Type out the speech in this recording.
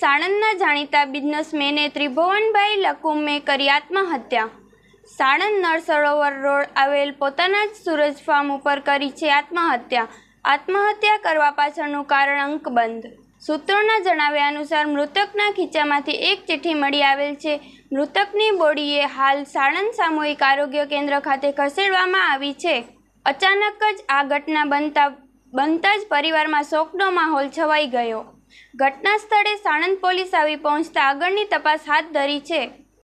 સાણંદના જાણીતા બિઝનેસમેને ત્રિભુવનભાઈ લકુમે કરી આત્મહત્યા સાણંદ નળ સરોવર રોડ આવેલ પોતાના જ સૂરજ ફાર્મ ઉપર કરી છે આત્મહત્યા આત્મહત્યા કરવા પાછળનું કારણ અંકબંધ સૂત્રોના જણાવ્યા અનુસાર મૃતકના ખીચામાંથી એક ચિઠ્ઠી મળી આવેલ છે મૃતકની બોડીએ હાલ સાણંદ સામૂહિક આરોગ્ય કેન્દ્ર ખાતે ખસેડવામાં આવી છે અચાનક જ આ ઘટના બનતા બનતા જ પરિવારમાં શોકનો માહોલ છવાઈ ગયો ઘટના સ્થળે સાણંદ પોલીસ આવી પહોંચતા આગળની તપાસ હાથ ધરી છે